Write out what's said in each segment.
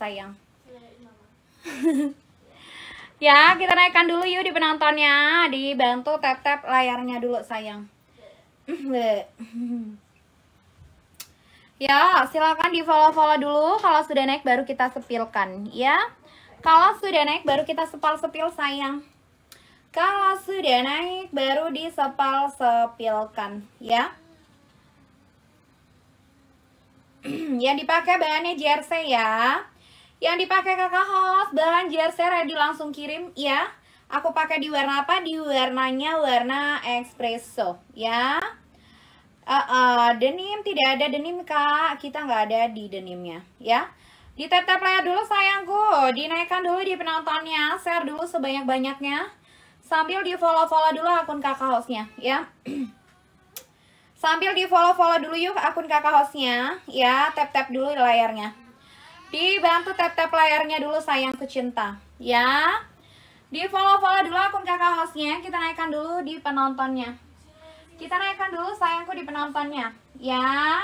sayang ya kita naikkan dulu yuk di penontonnya dibantu tap tap layarnya dulu sayang ya silakan di follow follow dulu kalau sudah naik baru kita sepilkan ya kalau sudah naik baru kita sepal sepil sayang kalau sudah naik baru disepal sepilkan ya Ya dipakai bahannya jersey ya yang dipakai kakak host, bahan jersey ready langsung kirim ya. Aku pakai di warna apa? Di warnanya warna espresso ya. Uh, uh, denim tidak ada denim kak, kita nggak ada di denimnya ya. Di tap tap layar dulu sayangku, dinaikkan dulu di penontonnya, share dulu sebanyak banyaknya, sambil di follow follow dulu akun kakak hostnya ya. sambil di follow follow dulu yuk akun kakak hostnya ya, tap tap dulu layarnya. Dibantu tap-tap layarnya dulu sayang cinta ya. Di follow-follow dulu akun kakak hostnya, kita naikkan dulu di penontonnya. Kita naikkan dulu sayangku di penontonnya ya.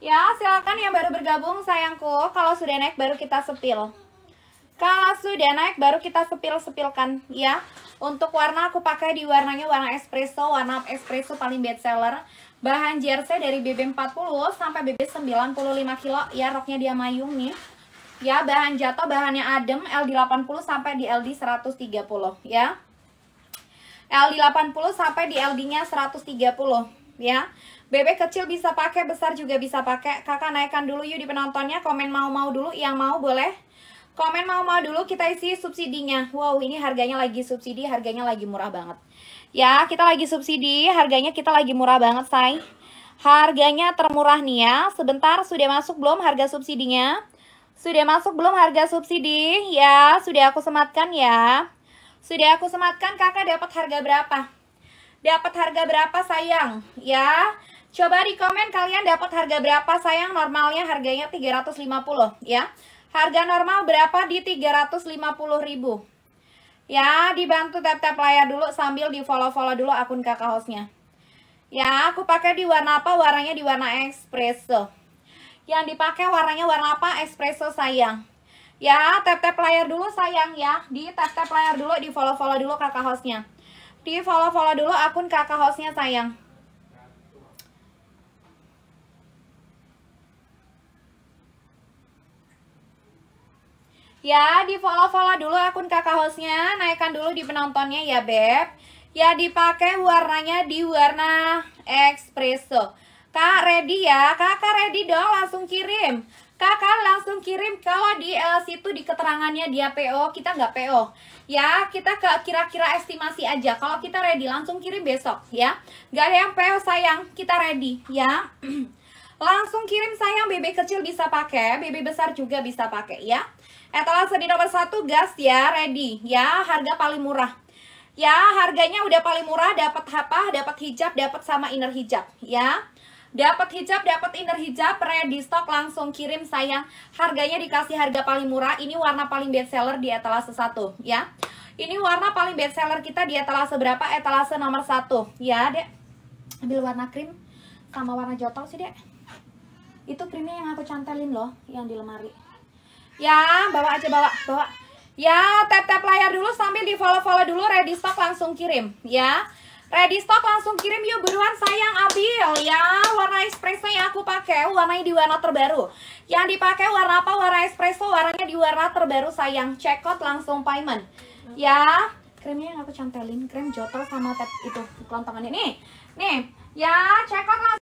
Ya, silakan yang baru bergabung sayangku, kalau sudah naik baru kita sepil. Kalau sudah naik baru kita sepil-sepilkan ya. Untuk warna aku pakai di warnanya warna espresso, warna espresso paling best seller. Bahan jersey dari BB40 sampai BB95 kilo. Ya roknya dia mayung nih. Ya bahan jatuh, bahannya adem LD80 sampai di LD130 ya. LD80 sampai di LD-nya 130 ya. bb kecil bisa pakai, besar juga bisa pakai. Kakak naikkan dulu yuk di penontonnya, komen mau-mau dulu yang mau boleh. Komen mau-mau dulu kita isi subsidinya. Wow, ini harganya lagi subsidi, harganya lagi murah banget. Ya, kita lagi subsidi, harganya kita lagi murah banget, say. Harganya termurah nih ya. Sebentar, sudah masuk belum harga subsidinya? Sudah masuk belum harga subsidi? Ya, sudah aku sematkan ya. Sudah aku sematkan, kakak dapat harga berapa? Dapat harga berapa, sayang? Ya, coba di komen kalian dapat harga berapa, sayang. Normalnya harganya 350 ya. Harga normal berapa di 350.000 Ya, dibantu tap-tap layar dulu sambil di follow-follow dulu akun kakak hostnya. Ya, aku pakai di warna apa? Warnanya di warna espresso. Yang dipakai warnanya warna apa? Espresso sayang. Ya, tap-tap layar dulu sayang ya. Di tap-tap layar dulu, di follow-follow dulu kakak hostnya. Di follow-follow dulu akun kakak hostnya sayang. Ya, di follow-follow dulu akun kakak hostnya, naikkan dulu di penontonnya ya Beb. Ya, dipakai warnanya di warna espresso. Kak, ready ya? Kakak ready dong, langsung kirim. Kakak langsung kirim kalau di uh, situ di keterangannya dia PO, kita nggak PO. Ya, kita ke kira-kira estimasi aja. Kalau kita ready, langsung kirim besok ya. Nggak ada yang PO sayang, kita ready ya. langsung kirim sayang, bebek kecil bisa pakai, bebek besar juga bisa pakai ya. Etalase di nomor satu gas ya, ready ya, harga paling murah. Ya, harganya udah paling murah, dapat apa? Dapat hijab, dapat sama inner hijab ya. Dapat hijab, dapat inner hijab, ready stock langsung kirim sayang. Harganya dikasih harga paling murah, ini warna paling best seller di etalase satu ya. Ini warna paling best seller kita di etalase berapa? Etalase nomor satu ya, Dek. Ambil warna krim sama warna jotol sih, Dek. Itu krimnya yang aku cantelin loh, yang di lemari. Ya, bawa aja bawa, bawa. Ya, tap-tap layar dulu sambil di follow-follow dulu ready stock langsung kirim ya. Ready stock langsung kirim yuk buruan sayang Abil ya. Warna espresso yang aku pakai warnanya di warna terbaru. Yang dipakai warna apa? Warna espresso, warnanya di warna terbaru sayang. Check out langsung payment. Ya, krimnya yang aku cantelin, krim jotol sama tap itu kelontongannya ini Nih, ya check out langsung